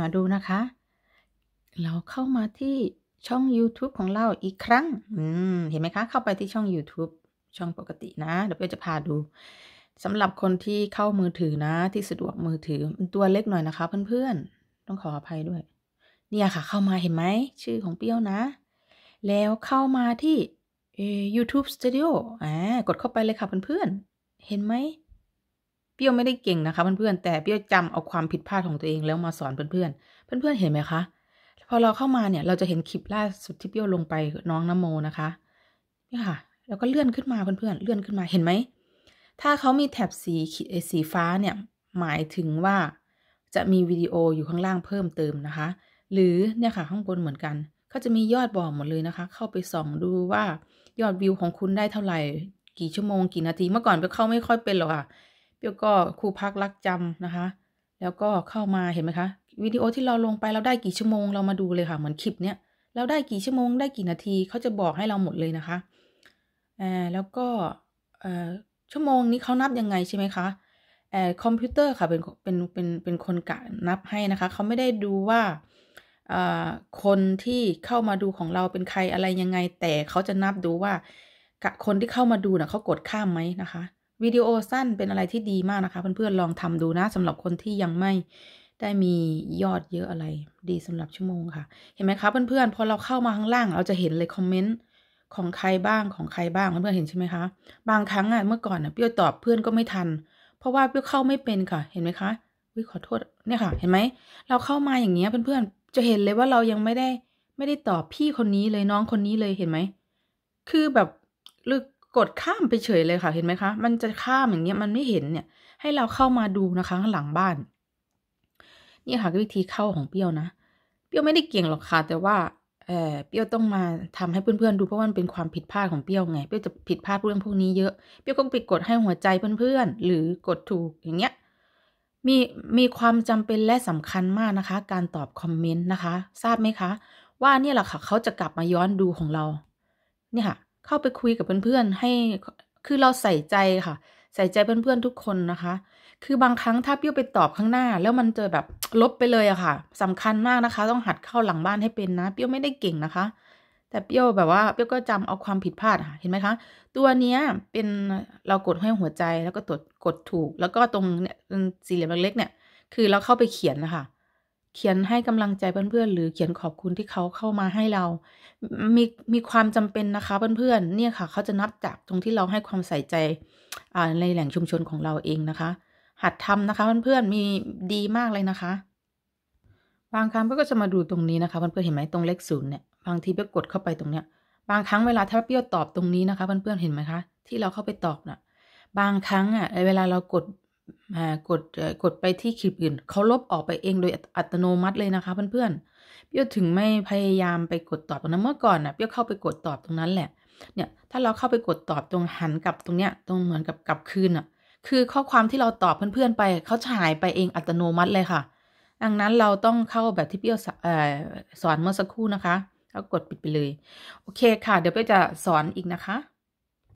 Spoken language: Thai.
มาดูนะคะ เราเข้ามาที่ช่อง YouTube ของเราอีกครั้ง อืม เห็นไหมคะ เข้าไปที่ช่อง YouTube ช่องปกตินะเดี๋ยวจะพาดูสำหรับคนที่เข้ามือถือ นะ ที่สะดวกมือถือตัวเล็กหน่อยนะคะ เพื่อนๆต้องขออภัยด้วย เนี่ยค่ะ เข้ามาเห็นไหมชื่อของเปี้ยวนะ แล้วเข้ามาที่ YouTube Studio อ่ากดเข้าไปเลยค่ะเพื่อนๆเห็นไหมเปี้ยวไม่ได้เก่งนะคะ เพื่อนๆแต่เปี้ยวจำเอาความผิดพลาดของตัวเองแล้วมาสอนเพื่อน ๆ เพื่อนๆเห็นไหมคะพอเราเข้ามาเนี่ยเราจะเห็นคลิปล่าสุดที่เปี้ยวลงไปน้องนโมนะคะนี่ค่ะแล้วก็เลื่อนขึ้นมาเพื่อนๆเลื่อนขึ้นมาเห็นไหม ถ้าเขามีแถบสีสี ฟ้าเนี่ยหมายถึงว่าจะมีวิดีโออยู่ข้างล่างเพิ่มเติมนะคะหรือเนี่ยค่ะข้างบนเหมือนกันเขาจะมียอดบอกหมดเลยนะคะ เข้าไปส่องดูว่ายอดวิวของคุณได้เท่าไหร่กี่ชั่วโมงกี่นาทีเมื่อก่อนไปเข้าไม่ค่อยเป็นหรอกค่ะเปี้ยวก็ครูพักรักจำนะคะ แล้วก็เข้ามาเห็นไหมคะวิดีโอที่เราลงไปเราได้กี่ชั่วโมงเรามาดูเลยค่ะ เหมือนคลิปเนี้ยเราได้กี่ชั่วโมงได้กี่นาทีเขาจะบอกให้เราหมดเลยนะคะอ่แล้วก็อ่อชั่วโมงนี้เขานับยังไงใช่ไหมคะแออคอมพิวเตอร์ค่ะเป็นเป็นเป็นเป็นคนกะนับให้นะคะเขาไม่ได้ดูว่าคนที่เข้ามาดูของเราเป็นใครอะไรยังไง แต่เขาจะนับดูว่ากะคนที่เข้ามาดูนะ่ะเขากดข้ามไหมนะคะวิดีโอสั้นเป็นอะไรที่ดีมากนะคะ เพื่อนๆลองทำดูนะสำหรับคนที่ยังไม่ได้มียอดเยอะอะไร ดีสำหรับชั่วโมงค่ะ เห็นไหมคะเพื่อนๆพอเราเข้ามาข้างล่างเราจะเห็นเลยคอมเมนต์ของใครบ้างของใครบ้าง เพื่อนๆเห็นใช่ไหมคะบางครั้งอ่ะเมื่อก่อนอ่ะเปี้ยวตอบเพื่อนก็ไม่ทัน เพราะว่าเปี้ยวเข้าไม่เป็นค่ะเห็นไหมคะวิขอโทษเนี่ยค่ะ เห็นไหมเราเข้ามาอย่างเงี้ยเพื่อนๆจะเห็นเลยว่าเรายังไม่ได้ ไม่ได้ตอบพี่คนนี้เลยน้องคนนี้เลยเห็นไหมคือแบบลึกกดข้ามไปเฉยเลยค่ะ เห็นไหมคะ มันจะข้ามอย่างเงี้ยมันไม่เห็นเนี่ยให้เราเข้ามาดูนะคะข้างหลังบ้าน นี่ค่ะวิธีเข้าของเปี้ยวนะเปี้ยวไม่ได้เก่งหรอกค่ะ แต่ว่าเออเปี้ยวต้องมาทำให้เพื่อนๆดูเพราะว่าเป็นความผิดพลาดของเปี้ยวไงเปี้ยวจะผิดพลาดเรื่องพวกนี้เยอะเปี้ยวก็ไปกดให้หัวใจเพื่อน ๆ หรือกดถูกอย่างเงี้ย มีมีความจำเป็นและสำคัญมากนะคะ การตอบคอมเมนต์นะคะ ทราบไหมคะ ว่าเนี่ยแหละค่ะเขาจะกลับมาย้อนดูของเรา เนี่ยค่ะเข้าไปคุยกับเพื่อนๆให้คือเราใส่ใจค่ะ ใส่ใจเพื่อน ๆทุกคนนะคะ คือบางครั้งถ้าเปี้ยวไปตอบข้างหน้าแล้วมันเจอแบบลบไปเลยอะค่ะ สำคัญมากนะคะต้องหัดเข้าหลังบ้านให้เป็นนะเปี้ยวไม่ได้เก่งนะคะ แต่เปี้ยวแบบว่าเปี้ยวก็จำเอาความผิดพลาดค่ะเห็นไหมคะ ตัวเนี้ยเป็นเรากดให้หัวใจ แล้วก็ตดกดถูก แล้วก็ตรงเนี้ยสี่เหลี่ยมเล็กเนี่ย คือเราเข้าไปเขียนนะคะเขียนให้กำลังใจเพื่อนๆหรือเขียนขอบคุณที่เขาเข้ามาให้เรามีมีความจำเป็นนะคะเพื่อนๆ เนี่ยค่ะ เขาจะนับจากตรงที่เราให้ความใส่ใจในแหล่งชุมชนของเราเองนะคะ หัดทำนะคะเพื่อนๆมีดีมากเลยนะคะ บางครั้งเพื่อนก็จะมาดูตรงนี้นะคะเพื่อนๆเห็นไหมตรงเลขศูนย์เนี่ย บางทีเพื่อนกดเข้าไปตรงเนี้ย บางครั้งเวลาถ้าเปรี้ยวตอบตรงนี้นะคะเพื่อนๆเห็นไหมคะ ที่เราเข้าไปตอบนะ่ะ บางครั้งอ่ะเวลาเรากดกดกดไปที่คลิปอื่นเขาลบออกไปเองโดยอัตโนมัติเลยนะคะเพื่อนๆ เปี้ยวถึงไม่พยายามไปกดตอบตรงนั้นเมื่อก่อนนะ่ะเปี้ยวเข้าไปกดตอบตรงนั้นแหละ เนี่ยถ้าเราเข้าไปกดตอบตรงหันกลับตรงเนี้ยตรงเหมือนกับกลับคืนอ่ะ คือข้อความที่เราตอบเพื่อนๆไปเขาฉายไปเองอัตโนมัติเลยค่ะ ดังนั้นเราต้องเข้าแบบที่เปี้ยวสอนเมื่อสักครู่นะคะแล้วกดปิดไปเลยโอเคค่ะ เดี๋ยวเปี้ยวจะสอนอีกนะคะ